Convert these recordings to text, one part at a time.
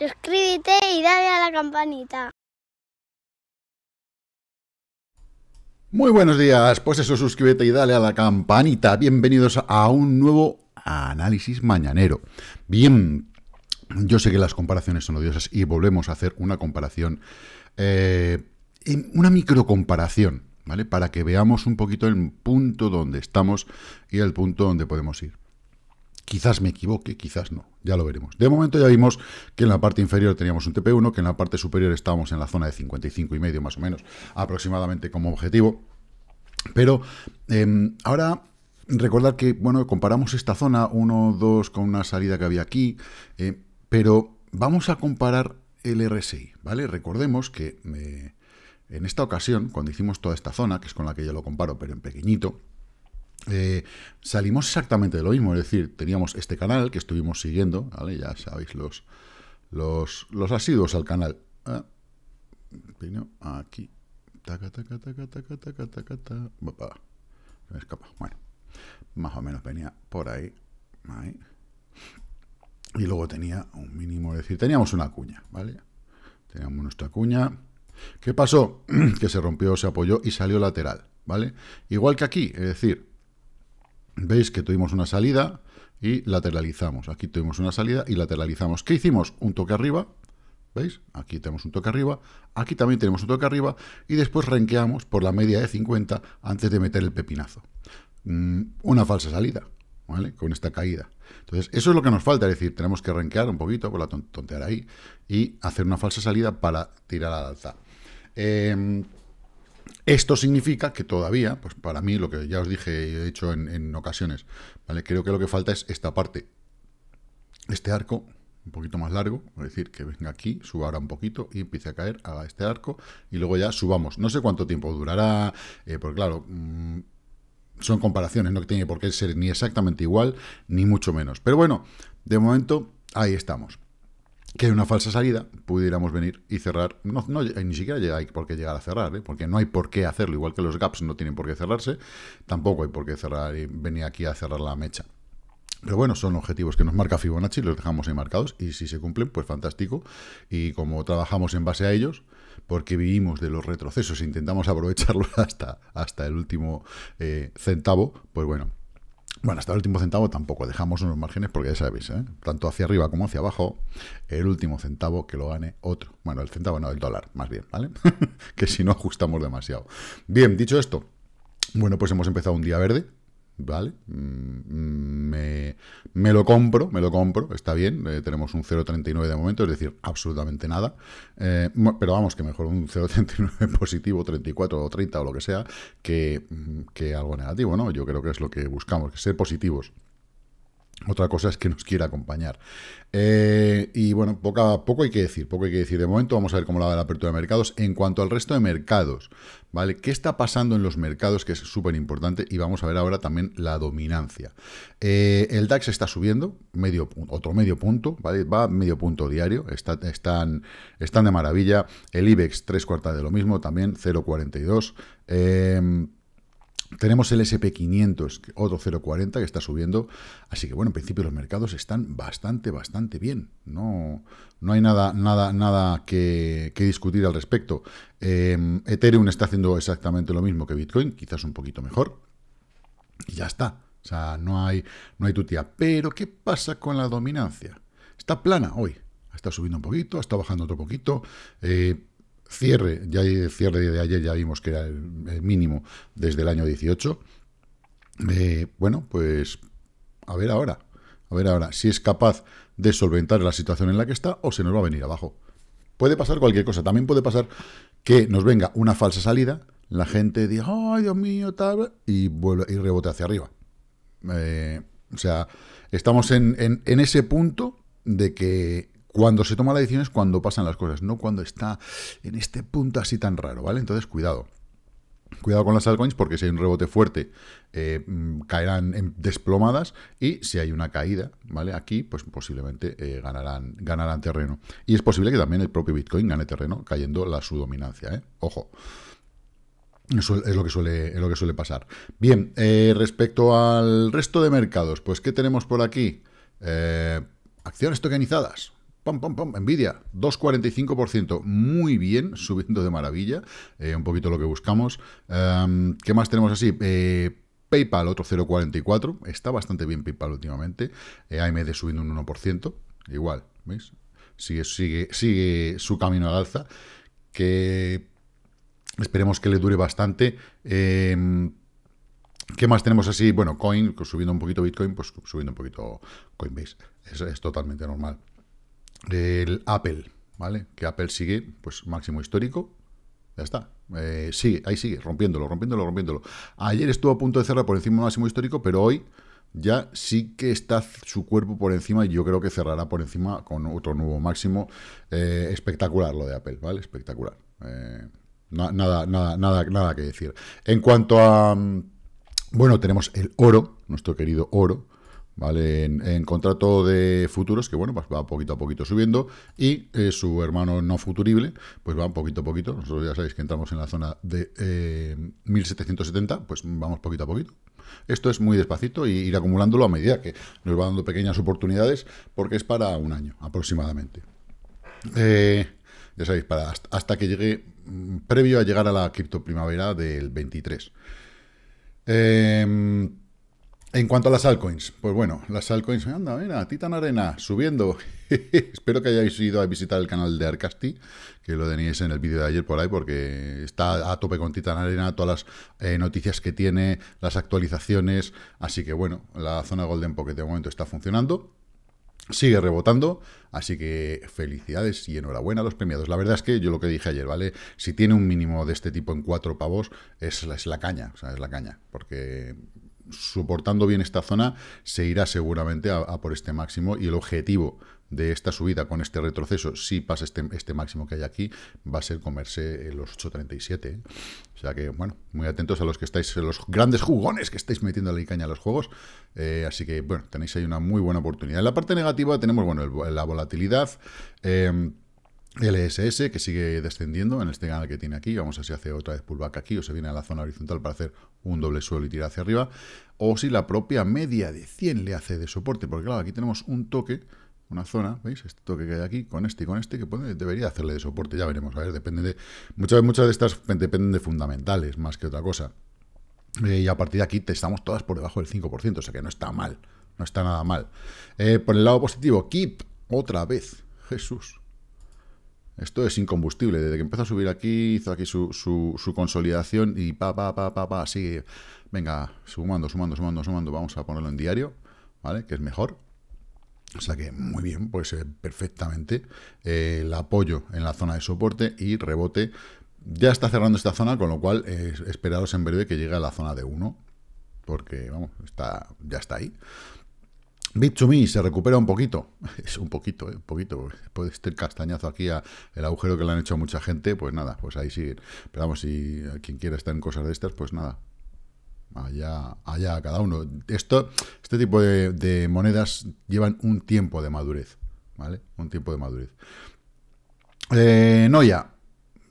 suscríbete y dale a la campanita. Muy buenos días, pues eso, suscríbete y dale a la campanita. Bienvenidos a un nuevo análisis mañanero. Bien, yo sé que las comparaciones son odiosas y volvemos a hacer una comparación, eh, una una comparación, ¿vale? Para que veamos un poquito el punto donde estamos y el punto donde podemos ir. Quizás me equivoque, quizás no, ya lo veremos. De momento ya vimos que en la parte inferior teníamos un TP1, que en la parte superior estábamos en la zona de 55 y medio más o menos, aproximadamente como objetivo. Pero em, ahora recordar que, bueno, comparamos esta zona 1, 2 con una salida que había aquí, eh, pero vamos a comparar el RSI, ¿vale? Recordemos que eh, en esta ocasión, cuando hicimos toda esta zona, que es con la que yo lo comparo, pero en pequeñito, eh, salimos exactamente de lo mismo, es decir, teníamos este canal que estuvimos siguiendo, ¿vale? ya sabéis los, los, asiduos al canal. Vino ah, aquí. Taca, taca, taca, taca, taca, taca, taca. Bueno, más o menos venía por ahí. ahí. Y luego tenía un mínimo, es decir, teníamos una cuña, ¿vale? Teníamos nuestra cuña. ¿Qué pasó? que se rompió, se apoyó y salió lateral, ¿vale? Igual que aquí, es decir, Veis que tuvimos una salida y lateralizamos. Aquí tuvimos una salida y lateralizamos. ¿Qué hicimos? Un toque arriba, ¿Veis? Aquí tenemos un toque arriba, aquí también tenemos un toque arriba y después renqueamos por la media de 50 antes de meter el pepinazo. Mm, una falsa salida, ¿vale? Con esta caída. Entonces, eso es lo que nos falta, es decir, tenemos que renquear un poquito, por la tontear ahí y hacer una falsa salida para tirar al alza. Em, esto significa que todavía, pues para mí, lo que ya os dije y he dicho en, ocasiones, ¿vale? Creo que lo que falta es esta parte, este arco un poquito más largo, es decir, que venga aquí, suba ahora un poquito y empiece a caer, haga este arco y luego ya subamos. No sé cuánto tiempo durará, eh, porque claro, mm, son comparaciones, no tiene por qué ser ni exactamente igual, ni mucho menos. Pero bueno, de momento ahí estamos que una falsa salida pudiéramos venir y cerrar, no, eh, ni siquiera hay por qué llegar a cerrar, ¿eh? porque no hay por qué hacerlo, igual que los gaps no tienen por qué cerrarse, tampoco hay por qué cerrar y venir aquí a cerrar la mecha. Pero bueno, son objetivos que nos marca Fibonacci, los dejamos ahí marcados y si se cumplen, pues fantástico. Y como trabajamos en base a ellos, porque vivimos de los retrocesos e intentamos aprovecharlos hasta, hasta el último eh, centavo, pues bueno, bueno, hasta el último centavo tampoco, dejamos unos márgenes porque ya sabéis, ¿eh? tanto hacia arriba como hacia abajo, el último centavo que lo gane otro. Bueno, el centavo no, el dólar, más bien, ¿vale? que si no ajustamos demasiado. Bien, dicho esto, bueno, pues hemos empezado un día verde, ¿vale? Mm, me, lo compro, me lo compro, está bien, eh, tenemos un 0,39 de momento, es decir, absolutamente nada, eh, pero vamos, que mejor un 0,39 positivo, 34 o 30 o lo que sea, que, mm, que algo negativo, ¿no? Yo creo que es lo que buscamos, que ser positivos. Otra cosa es que nos quiera acompañar. Eh, y bueno, poco, hay que decir, poco hay que decir. De momento vamos a ver cómo la va la apertura de mercados. En cuanto al resto de mercados, ¿vale? ¿Qué está pasando en los mercados? Que es súper importante. Y vamos a ver ahora también la dominancia. Eh, el DAX está subiendo, medio, otro medio punto, ¿vale? Va medio punto diario. Está, están, están de maravilla. El IBEX, tres cuartas de lo mismo, también 0,42. Eh, em, tenemos el SP500, otro 0,40 que está subiendo, así que bueno, en principio los mercados están bastante, bastante bien. No, no hay nada, nada, nada que, discutir al respecto. Em, Ethereum está haciendo exactamente lo mismo que Bitcoin, quizás un poquito mejor, y ya está. O sea, no hay, no hay tutía. Pero, ¿qué pasa con la dominancia? Está plana hoy. Está subiendo un poquito, está bajando otro poquito. Eh, cierre, ya el cierre de ayer ya vimos que era el, mínimo desde el año 18. Eh, bueno, pues a ver ahora, a ver ahora si es capaz de solventar la situación en la que está o se nos va a venir abajo. Puede pasar cualquier cosa, también puede pasar que nos venga una falsa salida, la gente diga, ay Dios mío, tal, y, vuelve, y rebote hacia arriba. Eh, o sea, estamos en ese punto de que cuando se toma la decisión es cuando pasan las cosas, no cuando está en este punto así tan raro, ¿vale? Entonces, cuidado. Cuidado con las altcoins porque si hay un rebote fuerte eh, mm, caerán desplomadas y si hay una caída, ¿vale? Aquí pues posiblemente eh, ganarán, ganarán terreno. Y es posible que también el propio Bitcoin gane terreno cayendo la su dominancia, ¿eh? Ojo. Eso es lo que suele, es lo que suele pasar. Bien, eh, respecto al resto de mercados, pues ¿qué tenemos por aquí? acciones tokenizadas pam, pam, pam, Nvidia, 2,45%, muy bien, subiendo de maravilla, eh, un poquito lo que buscamos. Em, ¿Qué más tenemos así? Eh, PayPal, otro 0,44, está bastante bien PayPal últimamente, eh, AMD subiendo un 1%, igual, ¿veis? Sigue, sigue, sigue su camino al alza, que esperemos que le dure bastante. Em, ¿Qué más tenemos así? Bueno, Coin, subiendo un poquito Bitcoin, pues subiendo un poquito Coinbase. Es, es totalmente normal el Apple, ¿vale? Que Apple sigue, pues, máximo histórico, ya está. Eh, sigue, ahí sigue, rompiéndolo, rompiéndolo, rompiéndolo. Ayer estuvo a punto de cerrar por encima del máximo histórico, pero hoy ya sí que está su cuerpo por encima y yo creo que cerrará por encima con otro nuevo máximo. Eh, espectacular lo de Apple, ¿vale? Espectacular. Eh, nada, nada, nada, nada que decir. En cuanto a... Mm, bueno, tenemos el oro, nuestro querido oro, ¿vale? En, contrato de futuros, que bueno, pues va poquito a poquito subiendo, y eh, su hermano no futurible, pues va poquito a poquito, nosotros ya sabéis que entramos en la zona de 1770, eh, pues vamos poquito a poquito. Esto es muy despacito y ir acumulándolo a medida que nos va dando pequeñas oportunidades, porque es para un año aproximadamente. Eh, ya sabéis, para hasta, que llegue, mm, previo a llegar a la cripto primavera del 23. Eh, em, en cuanto a las altcoins, pues bueno, las altcoins, anda, mira, Titan Arena, subiendo. Espero que hayáis ido a visitar el canal de Arcasti, que lo tenéis en el vídeo de ayer por ahí, porque está a tope con Titan Arena, todas las eh, noticias que tiene, las actualizaciones, así que bueno, la zona Golden Pocket de momento está funcionando sigue rebotando, así que felicidades y enhorabuena a los premiados. La verdad es que yo lo que dije ayer, ¿vale? Si tiene un mínimo de este tipo en cuatro pavos, es, es la caña, o sea, es la caña, porque soportando bien esta zona, se irá seguramente a, por este máximo y el objetivo de esta subida con este retroceso, si pasa este, este máximo que hay aquí, va a ser comerse los 8.37. ¿eh? O sea que, bueno, muy atentos a los que estáis, los grandes jugones que estáis metiendo la caña a los juegos. Eh, así que, bueno, tenéis ahí una muy buena oportunidad. En la parte negativa tenemos, bueno, la volatilidad. Eh, LSS que sigue descendiendo en este canal que tiene aquí, vamos a ver si hace otra vez pullback aquí o se viene a la zona horizontal para hacer un doble suelo y tirar hacia arriba, o si la propia media de 100 le hace de soporte, porque claro, aquí tenemos un toque, una zona, ¿veis? Este toque que hay aquí, con este y con este, que debería hacerle de soporte, ya veremos, a ver, depende de... Muchas, muchas de estas dependen de fundamentales, más que otra cosa. Eh, y a partir de aquí te estamos todas por debajo del 5%, o sea que no está mal, no está nada mal. Eh, por el lado positivo, Keep, otra vez, Jesús, esto es incombustible. Desde que empezó a subir aquí, hizo aquí su, consolidación y pa, pa, pa, pa, pa, sigue. Venga, sumando, sumando, sumando, sumando. Vamos a ponerlo en diario, ¿vale? Que es mejor. O sea que muy bien, pues eh, perfectamente eh, el apoyo en la zona de soporte y rebote. Ya está cerrando esta zona, con lo cual esperados eh, esperaros en breve que llegue a la zona de 1, porque vamos, está, ya está ahí. Bit2Me se recupera un poquito, es un poquito, eh, un poquito, puede estar este castañazo aquí, a el agujero que le han hecho a mucha gente, pues nada, pues ahí siguen. Pero vamos, si quien quiera estar en cosas de estas, pues nada, allá, allá cada uno. Esto, este tipo de, monedas llevan un tiempo de madurez, ¿vale? Un tiempo de madurez. Eh, Noya,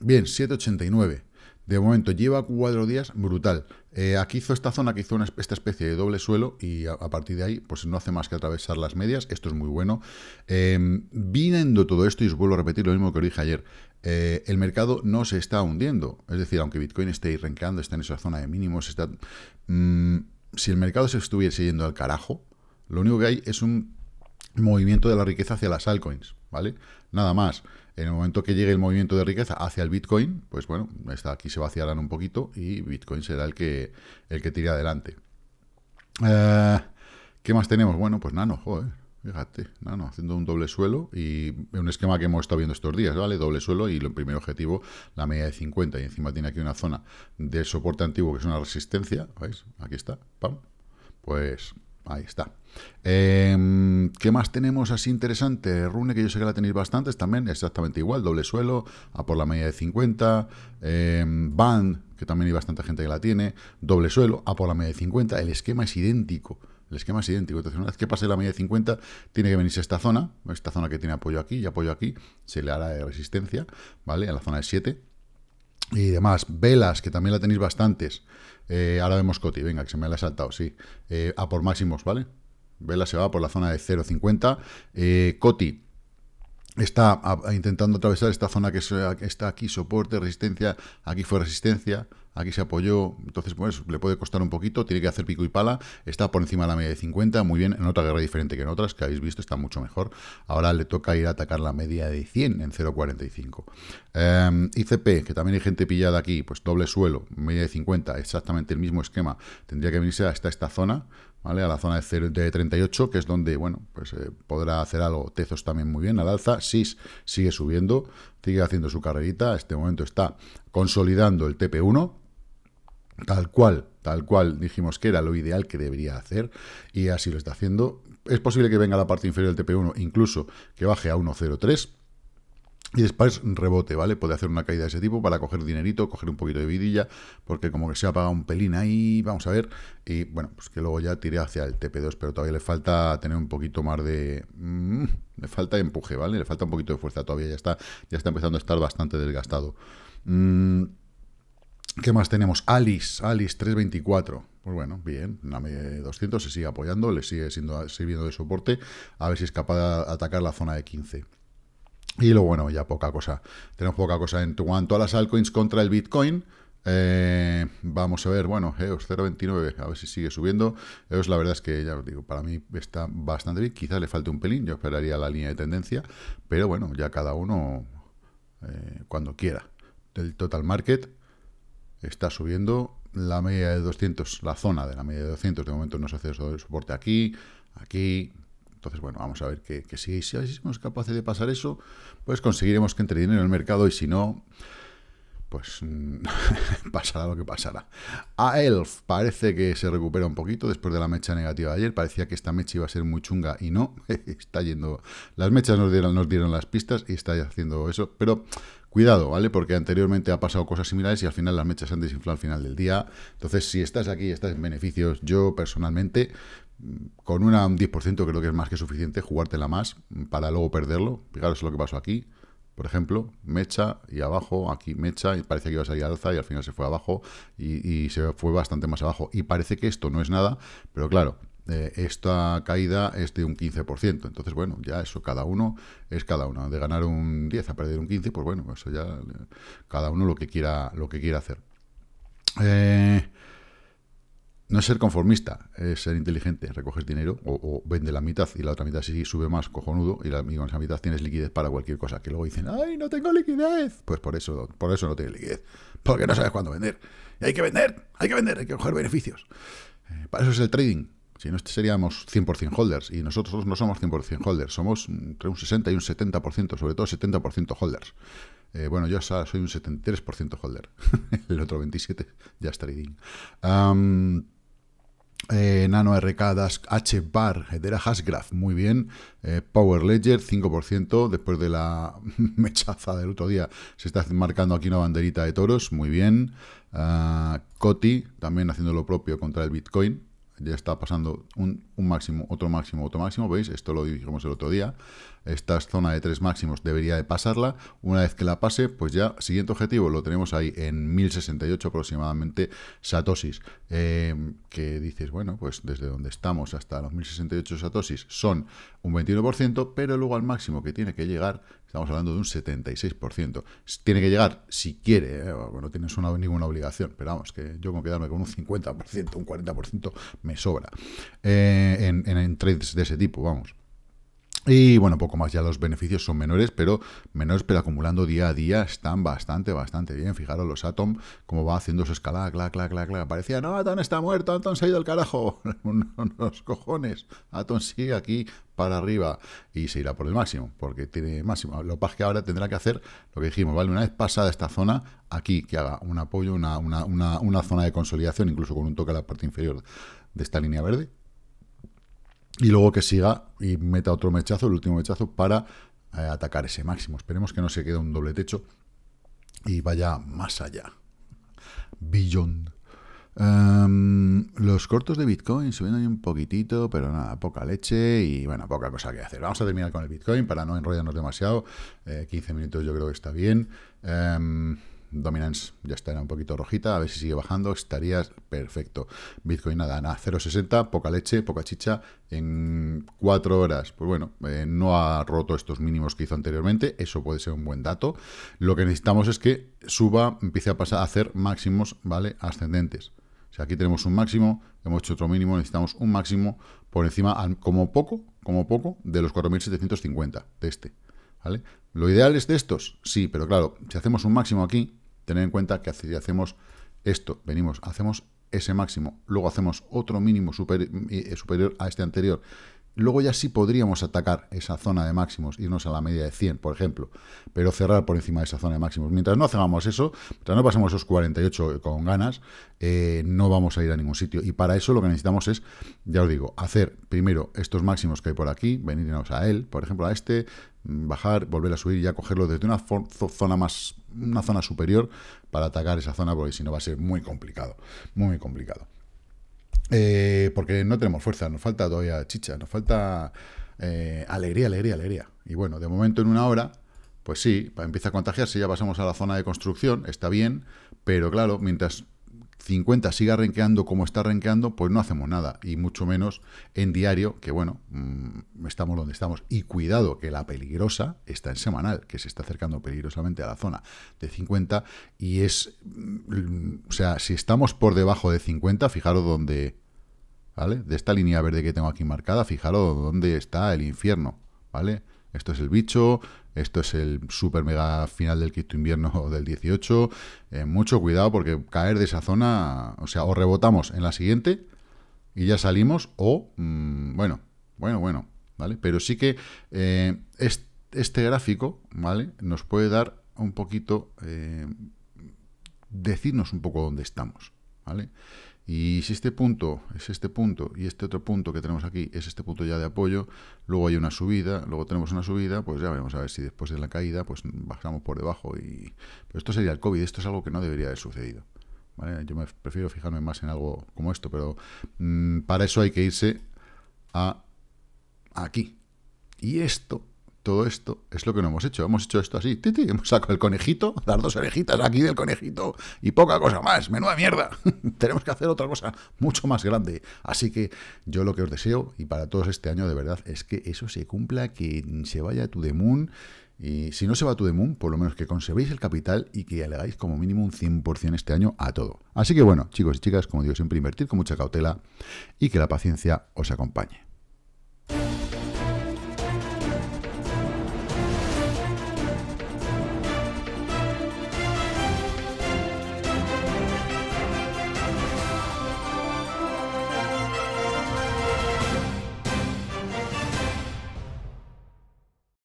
bien, 789. De momento lleva cuatro días brutal. Eh, aquí hizo esta zona que hizo esta especie de doble suelo y a, partir de ahí pues no hace más que atravesar las medias. Esto es muy bueno. Em, viniendo todo esto, y os vuelvo a repetir lo mismo que os dije ayer, eh, el mercado no se está hundiendo. Es decir, aunque Bitcoin esté irrenqueando, está en esa zona de mínimos, está... Mm, si el mercado se estuviese yendo al carajo, lo único que hay es un movimiento de la riqueza hacia las altcoins, ¿vale? Nada más. En el momento que llegue el movimiento de riqueza hacia el Bitcoin, pues bueno, está aquí se vaciarán un poquito y Bitcoin será el que, el que tire adelante. Eh, ¿Qué más tenemos? Bueno, pues Nano, joder, fíjate, Nano haciendo un doble suelo y un esquema que hemos estado viendo estos días, ¿vale? Doble suelo y el primer objetivo, la media de 50 y encima tiene aquí una zona de soporte antiguo que es una resistencia, ¿veis? Aquí está, pam. Pues Ahí está. Em, ¿Qué más tenemos así interesante? Rune, que yo sé que la tenéis bastantes también, exactamente igual, doble suelo, a por la media de 50. Em, band, que también hay bastante gente que la tiene, doble suelo, a por la media de 50. El esquema es idéntico. El esquema es idéntico. Entonces, una vez que pase la media de 50, tiene que venirse esta zona, esta zona que tiene apoyo aquí y apoyo aquí, se le hará de resistencia, ¿vale? A la zona de 7 y demás. Velas, que también la tenéis bastantes. Eh, ahora vemos Coti, venga, que se me la ha saltado, sí. Eh, a por máximos, ¿vale? Vela se va por la zona de 0.50. Eh, Coti está intentando atravesar esta zona que eh, está aquí, soporte, resistencia, aquí fue resistencia, aquí se apoyó, entonces pues, le puede costar un poquito, tiene que hacer pico y pala, está por encima de la media de 50, muy bien, en otra guerra diferente que en otras que habéis visto, está mucho mejor, ahora le toca ir a atacar la media de 100 en 0.45. Em, ICP, que también hay gente pillada aquí, pues doble suelo, media de 50, exactamente el mismo esquema, tendría que venirse hasta esta zona, a la zona de, 38, que es donde, bueno, pues eh, podrá hacer algo. Tezos también muy bien al alza. SIS sigue subiendo, sigue haciendo su carrerita. Este momento está consolidando el TP1, tal cual, tal cual dijimos que era lo ideal que debería hacer, y así lo está haciendo. Es posible que venga la parte inferior del TP1, incluso que baje a 1.03, y después rebote, ¿vale? Puede hacer una caída de ese tipo para coger dinerito, coger un poquito de vidilla, porque como que se ha apagado un pelín ahí, vamos a ver. Y bueno, pues que luego ya tiré hacia el TP2, pero todavía le falta tener un poquito más de... Mm, le falta empuje, ¿vale? Le falta un poquito de fuerza todavía, ya está, ya está empezando a estar bastante desgastado. Mm, ¿Qué más tenemos? Alice, Alice 324. Pues bueno, bien, de 200 se sigue apoyando, le sigue siendo, sirviendo de soporte, a ver si es capaz de atacar la zona de 15. Y lo bueno, ya poca cosa. Tenemos poca cosa en cuanto a las altcoins contra el Bitcoin. Eh, vamos a ver, bueno, EOS 0.29, a ver si sigue subiendo. EOS la verdad es que, ya os digo, para mí está bastante bien. Quizás le falte un pelín, yo esperaría la línea de tendencia. Pero bueno, ya cada uno eh, cuando quiera. El total market está subiendo la media de 200, la zona de la media de 200. De momento no se hace soporte aquí, aquí, entonces, bueno, vamos a ver que, si, si somos capaces de pasar eso, pues conseguiremos que entre dinero en el mercado y si no, pues mm, pasará lo que pasará. A Elf parece que se recupera un poquito después de la mecha negativa de ayer. Parecía que esta mecha iba a ser muy chunga y no. está yendo. Las mechas nos dieron, las pistas y está haciendo eso. Pero cuidado, ¿vale? Porque anteriormente ha pasado cosas similares y al final las mechas han desinflado al final del día. Entonces, si estás aquí, y estás en beneficios. Yo personalmente con un 10% creo que es más que suficiente jugártela más para luego perderlo. Fijaros lo que pasó aquí. Por ejemplo, mecha y abajo, aquí mecha, y parece que iba a salir alza y al final se fue abajo y, se fue bastante más abajo. Y parece que esto no es nada, pero claro, eh, esta caída es de un 15%. Entonces, bueno, ya eso cada uno es cada uno. De ganar un 10 a perder un 15, pues bueno, eso ya cada uno lo que quiera, lo que quiera hacer. Eh, no es ser conformista, es ser inteligente, recoges dinero o, vende la mitad y la otra mitad sí sube más, cojonudo, y, con esa mitad tienes liquidez para cualquier cosa. Que luego dicen, ¡ay, no tengo liquidez! Pues por eso, por eso no tienes liquidez, porque no sabes cuándo vender. Y hay que vender, hay que vender, hay que coger beneficios. Eh, para eso es el trading. Si no, este seríamos 100% holders y nosotros no somos 100% holders, somos entre un 60 y un 70%, sobre todo 70% holders. Eh, bueno, yo soy un 73% holder, el otro 27% ya es trading. Eh, Nano RK Dash H Bar, Hedera Hasgraph, muy bien. Eh, Power Ledger, 5%. Después de la mechaza del otro día, se está marcando aquí una banderita de toros, muy bien. Coti, ah, también haciendo lo propio contra el Bitcoin. Ya está pasando un máximo, otro máximo, otro máximo, ¿veis? Esto lo dijimos el otro día. Esta zona de tres máximos debería de pasarla. Una vez que la pase, pues ya, siguiente objetivo, lo tenemos ahí en 1068 aproximadamente satosis. Eh, que dices, bueno, pues desde donde estamos hasta los 1068 satosis son un 21%, pero luego al máximo que tiene que llegar, estamos hablando de un 76%. Tiene que llegar si quiere, no ¿eh? bueno, tienes una, ninguna obligación, pero vamos, que yo con quedarme con un 50%, un 40% me sobra. Eh, en, trades de ese tipo, vamos. Y bueno, poco más, ya los beneficios son menores, pero menores, pero acumulando día a día están bastante, bastante bien. Fijaros los Atom, como va haciendo su escalada, clac, clac, clac, clac. Parecía, no, Atom está muerto, Atom se ha ido al carajo. los cojones, Atom sigue aquí para arriba y se irá por el máximo, porque tiene máximo. Lo que pasa que ahora tendrá que hacer lo que dijimos, ¿vale? Una vez pasada esta zona, aquí que haga un apoyo, una, una, una zona de consolidación, incluso con un toque a la parte inferior de esta línea verde, y luego que siga y meta otro mechazo, el último mechazo, para eh, atacar ese máximo. Esperemos que no se quede un doble techo y vaya más allá. billón em, los cortos de Bitcoin subiendo ahí un poquitito, pero nada, poca leche y bueno, poca cosa que hacer. Vamos a terminar con el Bitcoin para no enrollarnos demasiado. 15 eh, minutos yo creo que está bien. Em, Dominance ya estará un poquito rojita, a ver si sigue bajando, Estaría perfecto. Bitcoin nada, a 0.60, poca leche, poca chicha, en 4 horas, pues bueno, eh, no ha roto estos mínimos que hizo anteriormente, eso puede ser un buen dato. Lo que necesitamos es que suba, empiece a pasar a hacer máximos, ¿vale? Ascendentes. O sea, aquí tenemos un máximo, hemos hecho otro mínimo, necesitamos un máximo por encima, como poco, como poco, de los 4.750 de este. ¿Vale? ¿Lo ideal es de estos? Sí, pero claro, si hacemos un máximo aquí, tener en cuenta que si hacemos esto, venimos, hacemos ese máximo, luego hacemos otro mínimo eh, superior a este anterior Luego ya sí podríamos atacar esa zona de máximos, irnos a la media de 100, por ejemplo, pero cerrar por encima de esa zona de máximos. Mientras no hagamos eso, mientras no pasemos esos 48 con ganas, eh, no vamos a ir a ningún sitio. Y para eso lo que necesitamos es, ya os digo, hacer primero estos máximos que hay por aquí, venirnos a él, por ejemplo, a este, mm, bajar, volver a subir y ya cogerlo desde una zona más, una zona superior para atacar esa zona, porque si no va a ser muy complicado, muy complicado. Eh, porque no tenemos fuerza, nos falta todavía chicha, nos falta eh, alegría, alegría, alegría. Y bueno, de momento en una hora, pues sí, empieza a contagiarse, ya pasamos a la zona de construcción, está bien, pero claro, mientras 50 siga renqueando como está renqueando, pues no hacemos nada, y mucho menos en diario, que bueno, mm, estamos donde estamos. Y cuidado, que la peligrosa está en semanal, que se está acercando peligrosamente a la zona de 50, y es, mm, o sea, si estamos por debajo de 50, fijaros dónde, ¿vale? De esta línea verde que tengo aquí marcada, fijaros dónde está el infierno, ¿vale? Esto es el bicho, esto es el super mega final del quinto invierno del 18. Eh, mucho cuidado porque caer de esa zona, o sea, o rebotamos en la siguiente y ya salimos, o, mm, bueno, bueno, bueno, ¿vale? Pero sí que eh, este, gráfico, ¿vale? Nos puede dar un poquito, eh, decirnos un poco dónde estamos, ¿vale? Y si este punto es este punto y este otro punto que tenemos aquí es este punto ya de apoyo, luego hay una subida, luego tenemos una subida, pues ya veremos a ver si después de la caída pues bajamos por debajo. y Pero esto sería el COVID, esto es algo que no debería haber sucedido. Yo me prefiero fijarme más en algo como esto, pero mm, para eso hay que irse a aquí. Y esto todo esto es lo que no hemos hecho. Hemos hecho esto así, titi, hemos sacado el conejito, las dos orejitas aquí del conejito y poca cosa más, menuda mierda. Tenemos que hacer otra cosa mucho más grande. Así que yo lo que os deseo y para todos este año de verdad es que eso se cumpla, que se vaya tu demún y si no se va tu demún por lo menos que conservéis el capital y que alegáis como mínimo un 100% este año a todo. Así que bueno, chicos y chicas, como digo siempre, invertir con mucha cautela y que la paciencia os acompañe.